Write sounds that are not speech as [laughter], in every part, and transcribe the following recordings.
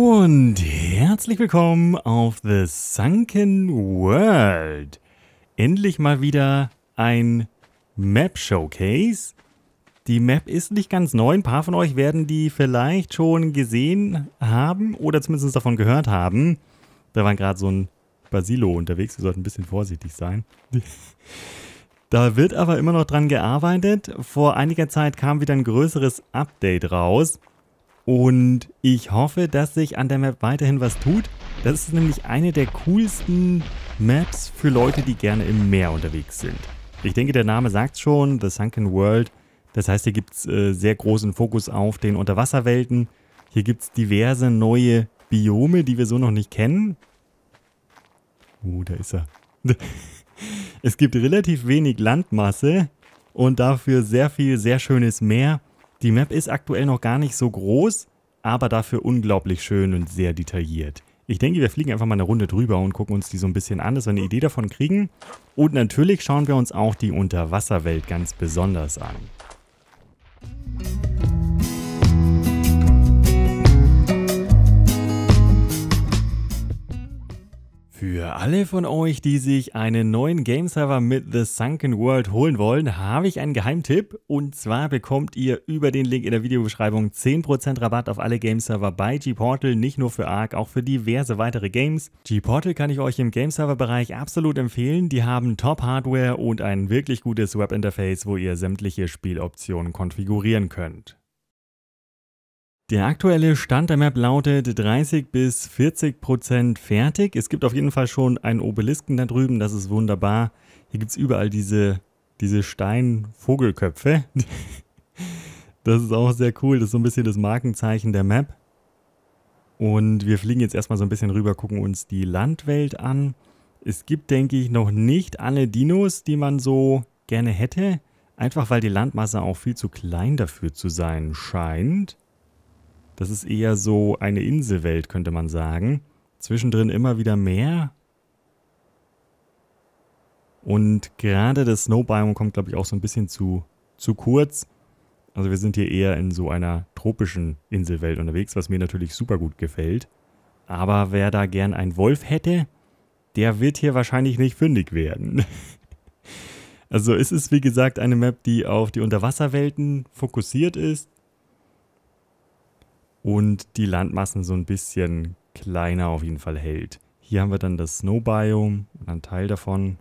und herzlich willkommen auf The Sunken World. Endlich mal wieder ein Map Showcase. Die Map ist nicht ganz neu. Ein paar von euch werden die vielleicht schon gesehen haben oder zumindest davon gehört haben. Da war gerade so ein Basilo unterwegs. Wir sollten ein bisschen vorsichtig sein. [laughs] Da wird aber immer noch dran gearbeitet. Vor einiger Zeit kam wieder ein größeres Update raus. Und ich hoffe, dass sich an der Map weiterhin was tut. Das ist nämlich eine der coolsten Maps für Leute, die gerne im Meer unterwegs sind. Ich denke, der Name sagt schon, The Sunken World. Das heißt, hier gibt es äh, sehr großen Fokus auf den Unterwasserwelten. Hier gibt es diverse neue Biome, die wir so noch nicht kennen. Uh, da ist er. [laughs] es gibt relativ wenig Landmasse und dafür sehr viel, sehr schönes Meer. Die Map ist aktuell noch gar nicht so groß, aber dafür unglaublich schön und sehr detailliert. Ich denke, wir fliegen einfach mal eine Runde drüber und gucken uns die so ein bisschen an, dass wir eine Idee davon kriegen. Und natürlich schauen wir uns auch die Unterwasserwelt ganz besonders an. Für alle von euch, die sich einen neuen Game-Server mit The Sunken World holen wollen, habe ich einen Geheimtipp. Und zwar bekommt ihr über den Link in der Videobeschreibung 10% Rabatt auf alle Game-Server bei G-Portal, nicht nur für ARK, auch für diverse weitere Games. G-Portal kann ich euch im Game-Server-Bereich absolut empfehlen. Die haben Top-Hardware und ein wirklich gutes Webinterface, wo ihr sämtliche Spieloptionen konfigurieren könnt. Der aktuelle Stand der Map lautet 30 bis 40 Prozent fertig. Es gibt auf jeden Fall schon einen Obelisken da drüben, das ist wunderbar. Hier gibt es überall diese, diese Steinvogelköpfe. [laughs] Das ist auch sehr cool, das ist so ein bisschen das Markenzeichen der Map. Und wir fliegen jetzt erstmal so ein bisschen rüber, gucken uns die Landwelt an. Es gibt, denke ich, noch nicht alle Dinos, die man so gerne hätte. Einfach weil die Landmasse auch viel zu klein dafür zu sein scheint. Das ist eher so eine Inselwelt, könnte man sagen. Zwischendrin immer wieder mehr. Und gerade das Snowbiome kommt, glaube ich, auch so ein bisschen zu, zu kurz. Also wir sind hier eher in so einer tropischen Inselwelt unterwegs, was mir natürlich super gut gefällt. Aber wer da gern einen Wolf hätte, der wird hier wahrscheinlich nicht fündig werden. [laughs] also es ist wie gesagt eine Map, die auf die Unterwasserwelten fokussiert ist und die Landmassen so ein bisschen kleiner auf jeden Fall hält. Hier haben wir dann das Snow Biome und einen Teil davon.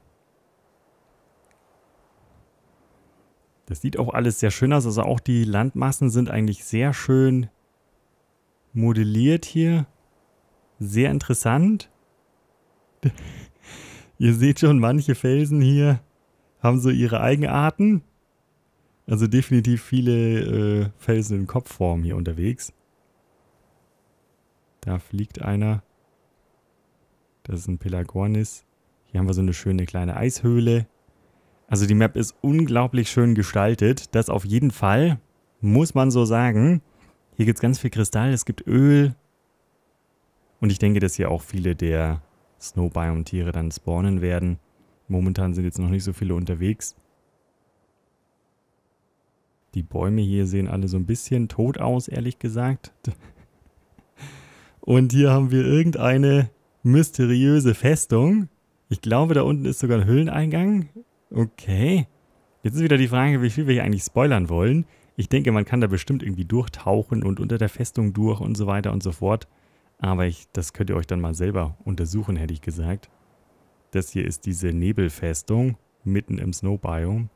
Das sieht auch alles sehr schön aus. Also auch die Landmassen sind eigentlich sehr schön modelliert hier. Sehr interessant. [laughs] Ihr seht schon, manche Felsen hier haben so ihre Eigenarten. Also definitiv viele äh, Felsen in Kopfform hier unterwegs. Da fliegt einer. Das ist ein Pelagornis. Hier haben wir so eine schöne kleine Eishöhle. Also die Map ist unglaublich schön gestaltet. Das auf jeden Fall, muss man so sagen. Hier gibt es ganz viel Kristall, es gibt Öl. Und ich denke, dass hier auch viele der Snowbiome-Tiere dann spawnen werden. Momentan sind jetzt noch nicht so viele unterwegs. Die Bäume hier sehen alle so ein bisschen tot aus, ehrlich gesagt. Und hier haben wir irgendeine mysteriöse Festung. Ich glaube, da unten ist sogar ein Höhleneingang. Okay. Jetzt ist wieder die Frage, wie viel wir hier eigentlich spoilern wollen. Ich denke, man kann da bestimmt irgendwie durchtauchen und unter der Festung durch und so weiter und so fort. Aber ich, das könnt ihr euch dann mal selber untersuchen, hätte ich gesagt. Das hier ist diese Nebelfestung mitten im Snowbiome.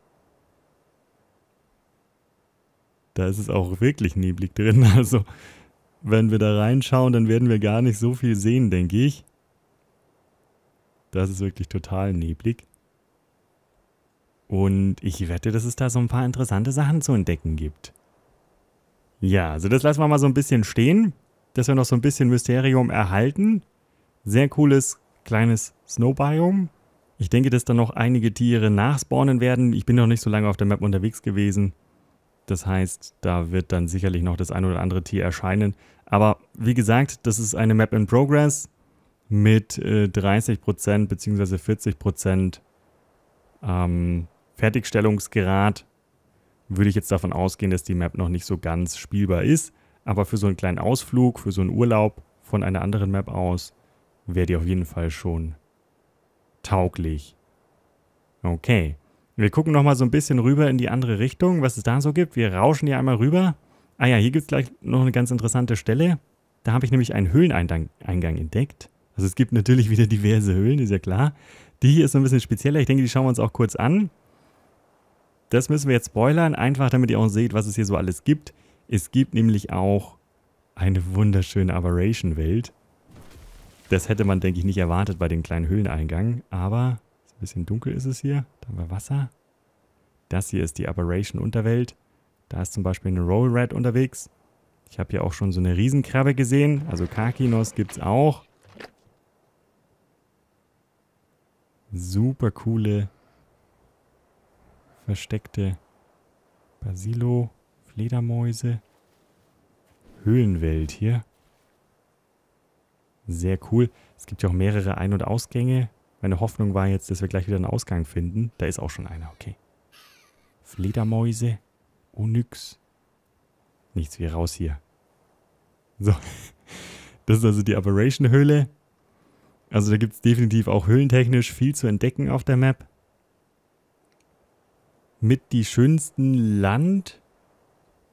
Da ist es auch wirklich neblig drin, [laughs] also wenn wir da reinschauen, dann werden wir gar nicht so viel sehen, denke ich. Das ist wirklich total neblig. Und ich wette, dass es da so ein paar interessante Sachen zu entdecken gibt. Ja, also das lassen wir mal so ein bisschen stehen, dass wir noch so ein bisschen Mysterium erhalten. Sehr cooles kleines Snowbiome. Ich denke, dass da noch einige Tiere nachspawnen werden. Ich bin noch nicht so lange auf der Map unterwegs gewesen. Das heißt, da wird dann sicherlich noch das ein oder andere Tier erscheinen. Aber wie gesagt, das ist eine Map in Progress mit äh, 30% bzw. 40% ähm, Fertigstellungsgrad. Würde ich jetzt davon ausgehen, dass die Map noch nicht so ganz spielbar ist. Aber für so einen kleinen Ausflug, für so einen Urlaub von einer anderen Map aus, wäre die auf jeden Fall schon tauglich. Okay. Wir gucken nochmal so ein bisschen rüber in die andere Richtung, was es da so gibt. Wir rauschen hier einmal rüber. Ah ja, hier gibt es gleich noch eine ganz interessante Stelle. Da habe ich nämlich einen Höhleneingang entdeckt. Also es gibt natürlich wieder diverse Höhlen, ist ja klar. Die hier ist so ein bisschen spezieller. Ich denke, die schauen wir uns auch kurz an. Das müssen wir jetzt spoilern, einfach damit ihr auch seht, was es hier so alles gibt. Es gibt nämlich auch eine wunderschöne Aberration-Welt. Das hätte man, denke ich, nicht erwartet bei dem kleinen Höhleneingang, aber Bisschen dunkel ist es hier. Da haben wir Wasser. Das hier ist die Aberration Unterwelt. Da ist zum Beispiel eine Roll Rat unterwegs. Ich habe hier auch schon so eine Riesenkrabbe gesehen. Also Kakinos gibt es auch. Super coole versteckte Basilo, Fledermäuse. Höhlenwelt hier. Sehr cool. Es gibt ja auch mehrere Ein- und Ausgänge. Meine Hoffnung war jetzt, dass wir gleich wieder einen Ausgang finden. Da ist auch schon einer, okay. Fledermäuse, Onyx. Nichts, wie raus hier. So, [laughs] das ist also die Aberration-Höhle. Also da gibt es definitiv auch höhlentechnisch viel zu entdecken auf der Map. Mit die schönsten Land,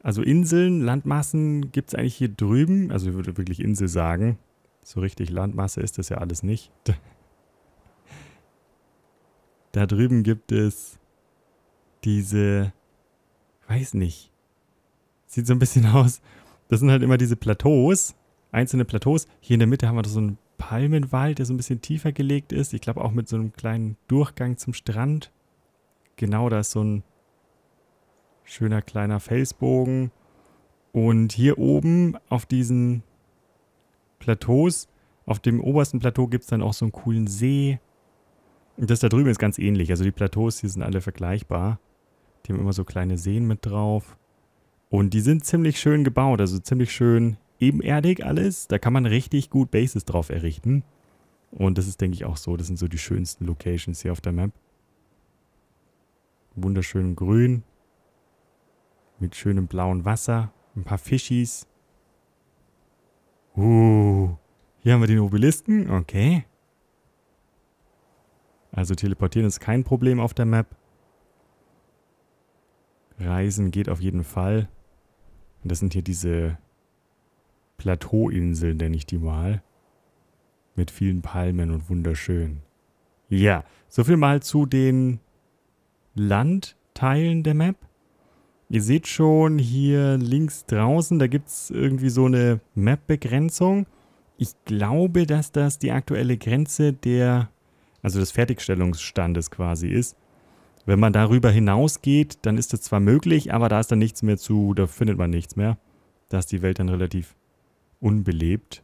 also Inseln, Landmassen gibt es eigentlich hier drüben. Also ich würde wirklich Insel sagen. So richtig Landmasse ist das ja alles nicht. [laughs] Da drüben gibt es diese, weiß nicht, sieht so ein bisschen [laughs] aus. Das sind halt immer diese Plateaus, einzelne Plateaus. Hier in der Mitte haben wir so einen Palmenwald, der so ein bisschen tiefer gelegt ist. Ich glaube auch mit so einem kleinen Durchgang zum Strand. Genau, da ist so ein schöner kleiner Felsbogen. Und hier oben auf diesen Plateaus, auf dem obersten Plateau gibt es dann auch so einen coolen See das da drüben ist ganz ähnlich. Also die Plateaus hier sind alle vergleichbar. Die haben immer so kleine Seen mit drauf. Und die sind ziemlich schön gebaut, also ziemlich schön ebenerdig alles. Da kann man richtig gut Bases drauf errichten. Und das ist, denke ich, auch so. Das sind so die schönsten Locations hier auf der Map. Wunderschön grün. Mit schönem blauen Wasser. Ein paar Fischis. Uh, hier haben wir den Obelisken. Okay. Also teleportieren ist kein Problem auf der Map. Reisen geht auf jeden Fall. Und das sind hier diese Plateauinseln, nenne ich die mal. Mit vielen Palmen und wunderschön. Ja, soviel mal zu den Landteilen der Map. Ihr seht schon hier links draußen, da gibt es irgendwie so eine Map-Begrenzung. Ich glaube, dass das die aktuelle Grenze der also des Fertigstellungsstandes quasi ist. Wenn man darüber hinausgeht, dann ist das zwar möglich, aber da ist dann nichts mehr zu, da findet man nichts mehr. Da ist die Welt dann relativ unbelebt.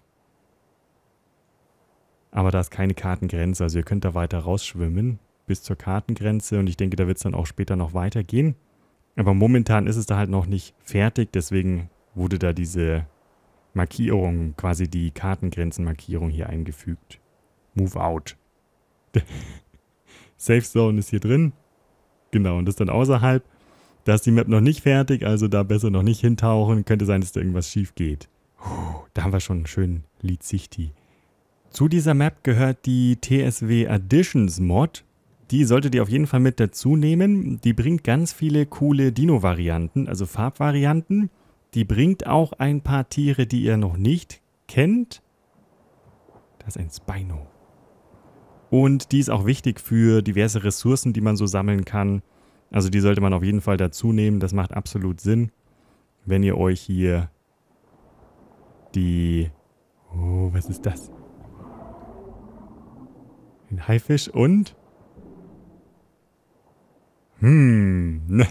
Aber da ist keine Kartengrenze, also ihr könnt da weiter rausschwimmen bis zur Kartengrenze und ich denke, da wird es dann auch später noch weitergehen. Aber momentan ist es da halt noch nicht fertig, deswegen wurde da diese Markierung, quasi die Kartengrenzenmarkierung hier eingefügt. Move out. [laughs] Safe Zone ist hier drin. Genau, und das dann außerhalb. Da ist die Map noch nicht fertig, also da besser noch nicht hintauchen. Könnte sein, dass da irgendwas schief geht. Puh, da haben wir schon einen schönen Lizichti. Zu dieser Map gehört die TSW Additions Mod. Die solltet ihr auf jeden Fall mit dazu nehmen. Die bringt ganz viele coole Dino-Varianten, also Farbvarianten. Die bringt auch ein paar Tiere, die ihr noch nicht kennt. Das ist ein Spino. Und die ist auch wichtig für diverse Ressourcen, die man so sammeln kann. Also die sollte man auf jeden Fall dazu nehmen. Das macht absolut Sinn, wenn ihr euch hier die... Oh, was ist das? Ein Haifisch und... Hm.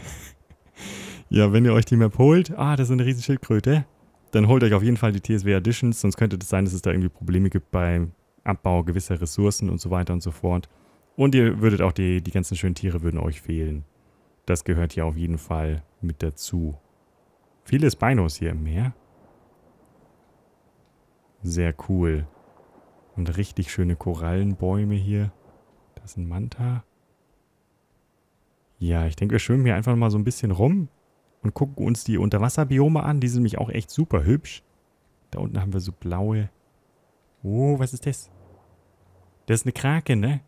[laughs] ja, wenn ihr euch die Map holt... Ah, das ist eine riesen Schildkröte. Dann holt euch auf jeden Fall die TSW Editions, sonst könnte das sein, dass es da irgendwie Probleme gibt beim Abbau gewisser Ressourcen und so weiter und so fort. Und ihr würdet auch die, die ganzen schönen Tiere würden euch fehlen. Das gehört hier auf jeden Fall mit dazu. Viele Spinos hier im Meer. Sehr cool. Und richtig schöne Korallenbäume hier. Das ist ein Manta. Ja, ich denke, wir schwimmen hier einfach mal so ein bisschen rum und gucken uns die Unterwasserbiome an. Die sind nämlich auch echt super hübsch. Da unten haben wir so blaue... Oh, was ist das? Das ist eine Krake, ne?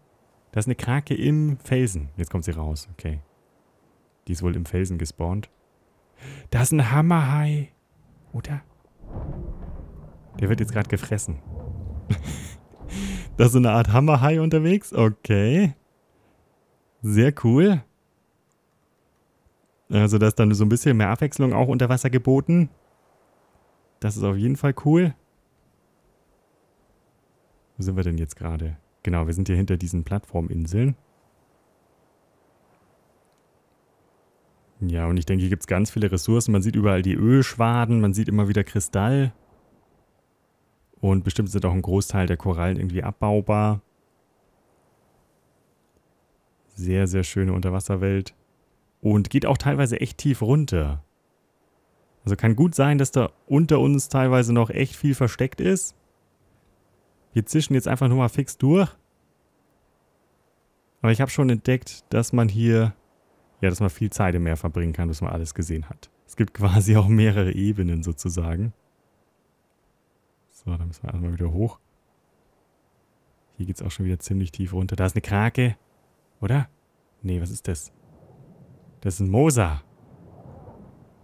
Das ist eine Krake im Felsen. Jetzt kommt sie raus, okay. Die ist wohl im Felsen gespawnt. Das ist ein Hammerhai. Oder? Der wird jetzt gerade gefressen. [laughs] das ist so eine Art Hammerhai unterwegs. Okay. Sehr cool. Also da ist dann so ein bisschen mehr Abwechslung auch unter Wasser geboten. Das ist auf jeden Fall cool. Wo sind wir denn jetzt gerade? Genau, wir sind hier hinter diesen Plattforminseln. Ja, und ich denke, hier gibt es ganz viele Ressourcen. Man sieht überall die Ölschwaden, man sieht immer wieder Kristall. Und bestimmt sind auch ein Großteil der Korallen irgendwie abbaubar. Sehr, sehr schöne Unterwasserwelt. Und geht auch teilweise echt tief runter. Also kann gut sein, dass da unter uns teilweise noch echt viel versteckt ist. Wir zischen jetzt einfach nur mal fix durch. Aber ich habe schon entdeckt, dass man hier, ja, dass man viel Zeit im Meer verbringen kann, bis man alles gesehen hat. Es gibt quasi auch mehrere Ebenen sozusagen. So, dann müssen wir erstmal wieder hoch. Hier geht es auch schon wieder ziemlich tief runter. Da ist eine Krake, oder? Nee, was ist das? Das ist ein Moser.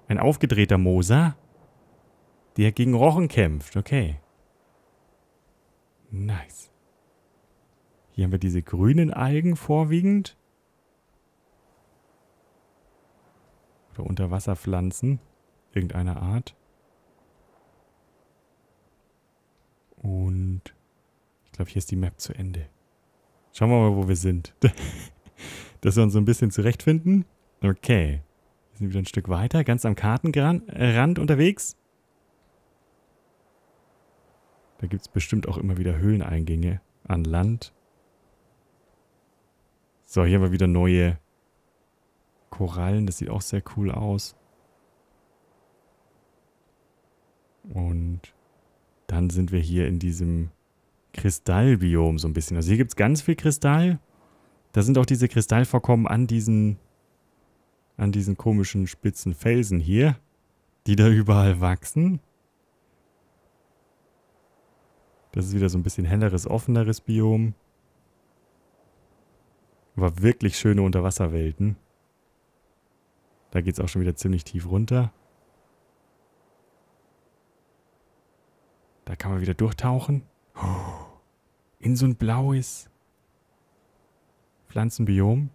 Ein aufgedrehter Moser, der gegen Rochen kämpft. Okay. Nice. Hier haben wir diese grünen Algen vorwiegend. Oder Unterwasserpflanzen irgendeiner Art. Und ich glaube, hier ist die Map zu Ende. Schauen wir mal, wo wir sind. [laughs] Dass wir uns so ein bisschen zurechtfinden. Okay. Wir sind wieder ein Stück weiter, ganz am Kartenrand äh, unterwegs. Da gibt es bestimmt auch immer wieder Höhleneingänge an Land. So, hier haben wir wieder neue Korallen. Das sieht auch sehr cool aus. Und dann sind wir hier in diesem Kristallbiom so ein bisschen. Also hier gibt es ganz viel Kristall. Da sind auch diese Kristallvorkommen an diesen, an diesen komischen spitzen Felsen hier, die da überall wachsen. Das ist wieder so ein bisschen helleres, offeneres Biom. Aber wirklich schöne Unterwasserwelten. Da geht es auch schon wieder ziemlich tief runter. Da kann man wieder durchtauchen. [gasps] In so ein blaues Pflanzenbiom.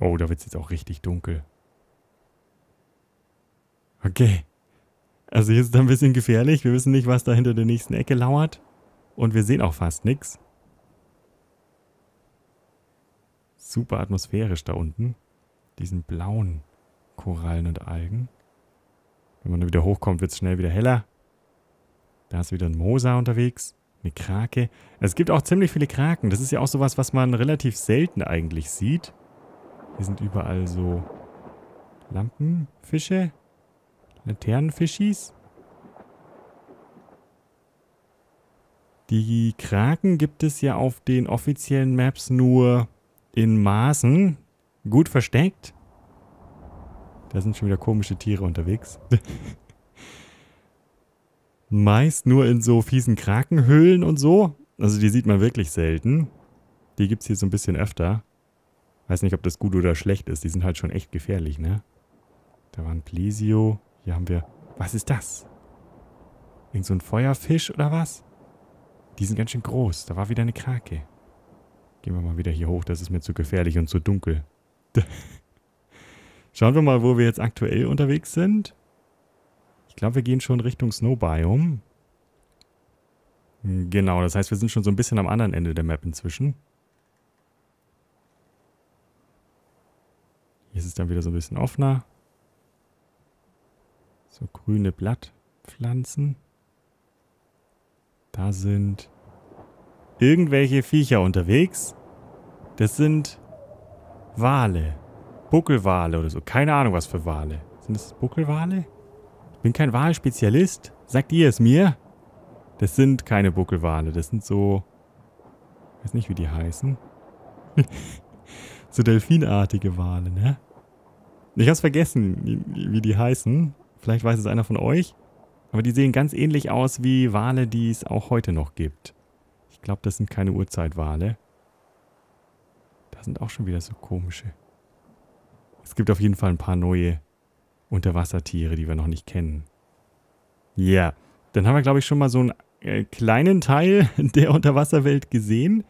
Oh, da wird es jetzt auch richtig dunkel. Okay. Also hier ist es ein bisschen gefährlich. Wir wissen nicht, was da hinter der nächsten Ecke lauert. Und wir sehen auch fast nichts. Super atmosphärisch da unten. Diesen blauen Korallen und Algen. Wenn man da wieder hochkommt, wird es schnell wieder heller. Da ist wieder ein Moser unterwegs. Eine Krake. Es gibt auch ziemlich viele Kraken. Das ist ja auch sowas, was man relativ selten eigentlich sieht. Hier sind überall so Lampenfische. Fische. Laternenfischis. Die Kraken gibt es ja auf den offiziellen Maps nur in Maßen. Gut versteckt. Da sind schon wieder komische Tiere unterwegs. [laughs] Meist nur in so fiesen Krakenhöhlen und so. Also die sieht man wirklich selten. Die gibt es hier so ein bisschen öfter. Weiß nicht, ob das gut oder schlecht ist. Die sind halt schon echt gefährlich, ne? Da war ein Plesio. Hier haben wir... Was ist das? Irgend so ein Feuerfisch oder was? Die sind ganz schön groß. Da war wieder eine Krake. Gehen wir mal wieder hier hoch. Das ist mir zu gefährlich und zu dunkel. [laughs] Schauen wir mal, wo wir jetzt aktuell unterwegs sind. Ich glaube, wir gehen schon Richtung Snow Biome. Hm, genau, das heißt, wir sind schon so ein bisschen am anderen Ende der Map inzwischen. Hier ist es dann wieder so ein bisschen offener. So grüne Blattpflanzen. Da sind irgendwelche Viecher unterwegs. Das sind Wale. Buckelwale oder so. Keine Ahnung, was für Wale. Sind das Buckelwale? Ich bin kein Walspezialist. Sagt ihr es mir? Das sind keine Buckelwale. Das sind so... Ich weiß nicht, wie die heißen. [laughs] so delfinartige Wale, ne? Ich hab's vergessen, wie die heißen. Vielleicht weiß es einer von euch. Aber die sehen ganz ähnlich aus wie Wale, die es auch heute noch gibt. Ich glaube, das sind keine Urzeitwale. Da sind auch schon wieder so komische. Es gibt auf jeden Fall ein paar neue Unterwassertiere, die wir noch nicht kennen. Ja, yeah. dann haben wir, glaube ich, schon mal so einen äh, kleinen Teil [laughs] der Unterwasserwelt gesehen.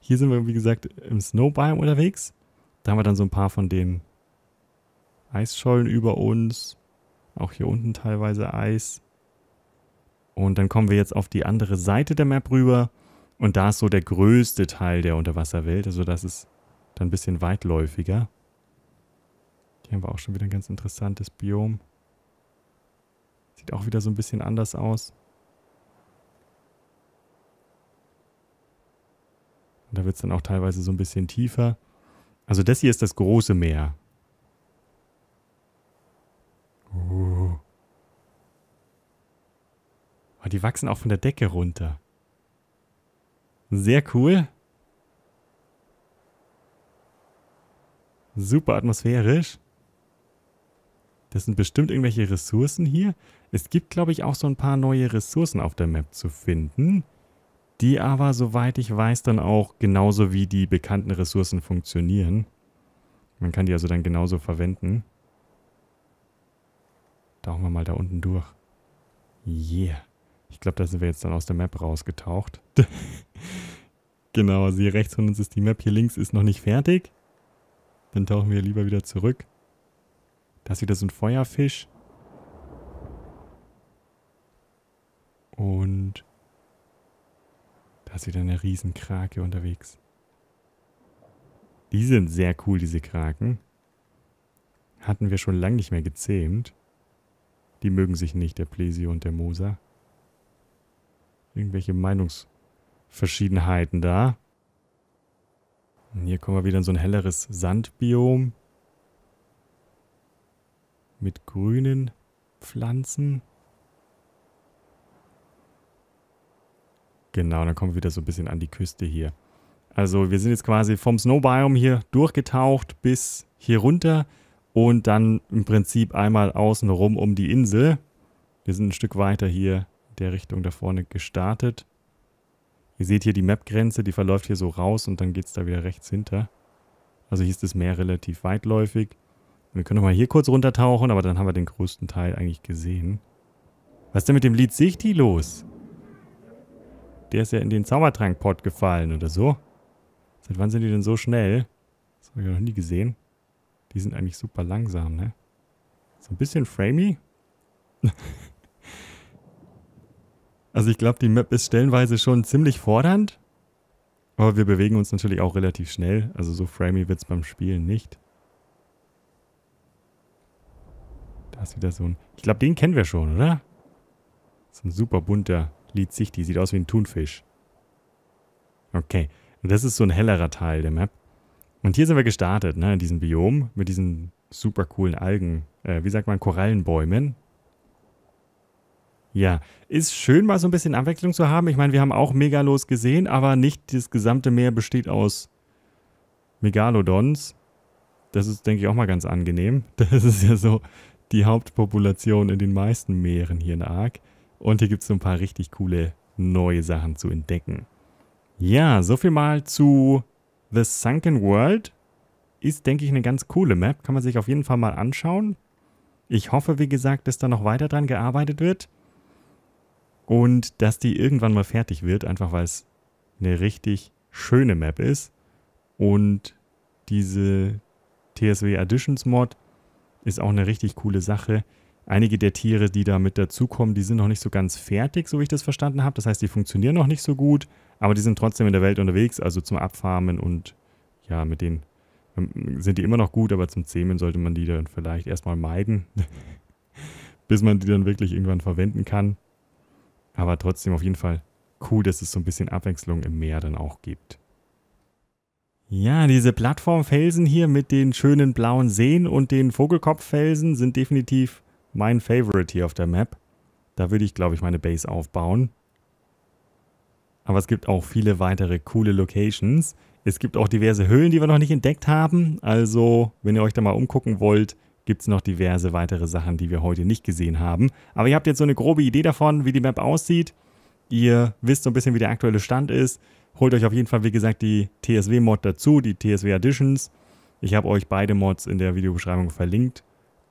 Hier sind wir, wie gesagt, im Snowbiome unterwegs. Da haben wir dann so ein paar von den Eisschollen über uns. Auch hier unten teilweise Eis. Und dann kommen wir jetzt auf die andere Seite der Map rüber. Und da ist so der größte Teil der Unterwasserwelt. Also das ist dann ein bisschen weitläufiger. Hier haben wir auch schon wieder ein ganz interessantes Biom. Sieht auch wieder so ein bisschen anders aus. Und da wird es dann auch teilweise so ein bisschen tiefer. Also das hier ist das große Meer. Oh, die wachsen auch von der Decke runter. Sehr cool. Super atmosphärisch. Das sind bestimmt irgendwelche Ressourcen hier. Es gibt, glaube ich, auch so ein paar neue Ressourcen auf der Map zu finden, die aber, soweit ich weiß, dann auch genauso wie die bekannten Ressourcen funktionieren. Man kann die also dann genauso verwenden. Tauchen wir mal da unten durch. Yeah. Ich glaube, da sind wir jetzt dann aus der Map rausgetaucht. [laughs] genau, also hier rechts von uns ist die Map, hier links ist noch nicht fertig. Dann tauchen wir lieber wieder zurück. Da ist wieder so ein Feuerfisch. Und da ist wieder eine Riesenkrake unterwegs. Die sind sehr cool, diese Kraken. Hatten wir schon lange nicht mehr gezähmt. Die mögen sich nicht, der Plesio und der Moser irgendwelche Meinungsverschiedenheiten da. Und hier kommen wir wieder in so ein helleres Sandbiom. Mit grünen Pflanzen. Genau, dann kommen wir wieder so ein bisschen an die Küste hier. Also wir sind jetzt quasi vom Snowbiome hier durchgetaucht bis hier runter und dann im Prinzip einmal außen rum um die Insel. Wir sind ein Stück weiter hier der Richtung da vorne gestartet. Ihr seht hier die Map-Grenze, die verläuft hier so raus und dann geht es da wieder rechts hinter. Also hier ist das Meer relativ weitläufig. Wir können nochmal hier kurz runtertauchen, aber dann haben wir den größten Teil eigentlich gesehen. Was ist denn mit dem Lied Sichti los? Der ist ja in den Zaubertrank-Pot gefallen oder so. Seit wann sind die denn so schnell? Das habe ich noch nie gesehen. Die sind eigentlich super langsam, ne? So ein bisschen framey. [laughs] Also ich glaube, die Map ist stellenweise schon ziemlich fordernd. Aber wir bewegen uns natürlich auch relativ schnell. Also so framey wird es beim Spielen nicht. Da ist wieder so ein... Ich glaube, den kennen wir schon, oder? So ein super bunter Die Sieht aus wie ein Thunfisch. Okay. Und das ist so ein hellerer Teil der Map. Und hier sind wir gestartet, ne? In diesem Biom mit diesen super coolen Algen. Äh, wie sagt man? Korallenbäumen. Ja, ist schön, mal so ein bisschen Abwechslung zu haben. Ich meine, wir haben auch Megalos gesehen, aber nicht das gesamte Meer besteht aus Megalodons. Das ist, denke ich, auch mal ganz angenehm. [laughs] Das ist ja so die Hauptpopulation in den meisten Meeren hier in der Ark. Und hier gibt es so ein paar richtig coole neue Sachen zu entdecken. Ja, so viel mal zu The Sunken World. Ist, denke ich, eine ganz coole Map. Kann man sich auf jeden Fall mal anschauen. Ich hoffe, wie gesagt, dass da noch weiter dran gearbeitet wird. Und dass die irgendwann mal fertig wird, einfach weil es eine richtig schöne Map ist. Und diese TSW Additions Mod ist auch eine richtig coole Sache. Einige der Tiere, die da mit dazukommen, die sind noch nicht so ganz fertig, so wie ich das verstanden habe. Das heißt, die funktionieren noch nicht so gut, aber die sind trotzdem in der Welt unterwegs, also zum Abfarmen und ja, mit denen ähm, sind die immer noch gut, aber zum Zähmen sollte man die dann vielleicht erstmal meiden, [laughs] bis man die dann wirklich irgendwann verwenden kann. Aber trotzdem auf jeden Fall cool, dass es so ein bisschen Abwechslung im Meer dann auch gibt. Ja, diese Plattformfelsen hier mit den schönen blauen Seen und den Vogelkopffelsen sind definitiv mein Favorite hier auf der Map. Da würde ich, glaube ich, meine Base aufbauen. Aber es gibt auch viele weitere coole Locations. Es gibt auch diverse Höhlen, die wir noch nicht entdeckt haben. Also, wenn ihr euch da mal umgucken wollt, gibt es noch diverse weitere Sachen, die wir heute nicht gesehen haben. Aber ihr habt jetzt so eine grobe Idee davon, wie die Map aussieht. Ihr wisst so ein bisschen, wie der aktuelle Stand ist. Holt euch auf jeden Fall, wie gesagt, die TSW-Mod dazu, die TSW Additions. Ich habe euch beide Mods in der Videobeschreibung verlinkt.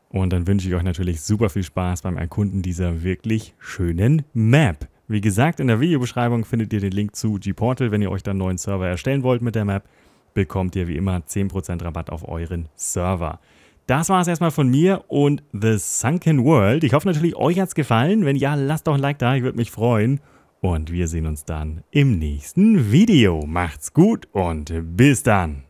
Und dann wünsche ich euch natürlich super viel Spaß beim Erkunden dieser wirklich schönen Map. Wie gesagt, in der Videobeschreibung findet ihr den Link zu G-Portal. Wenn ihr euch dann einen neuen Server erstellen wollt mit der Map, bekommt ihr wie immer 10% Rabatt auf euren Server. Das war es erstmal von mir und The Sunken World. Ich hoffe natürlich, euch hat es gefallen. Wenn ja, lasst doch ein Like da, ich würde mich freuen. Und wir sehen uns dann im nächsten Video. Macht's gut und bis dann.